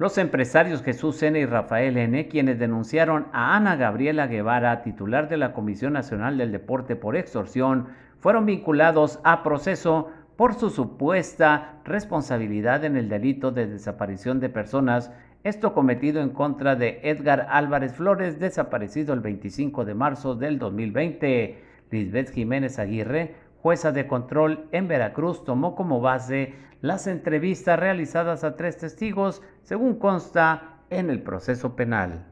los empresarios Jesús N. y Rafael N., quienes denunciaron a Ana Gabriela Guevara, titular de la Comisión Nacional del Deporte por extorsión, fueron vinculados a proceso por su supuesta responsabilidad en el delito de desaparición de personas, esto cometido en contra de Edgar Álvarez Flores, desaparecido el 25 de marzo del 2020. Lisbeth Jiménez Aguirre jueza de control en Veracruz tomó como base las entrevistas realizadas a tres testigos, según consta en el proceso penal.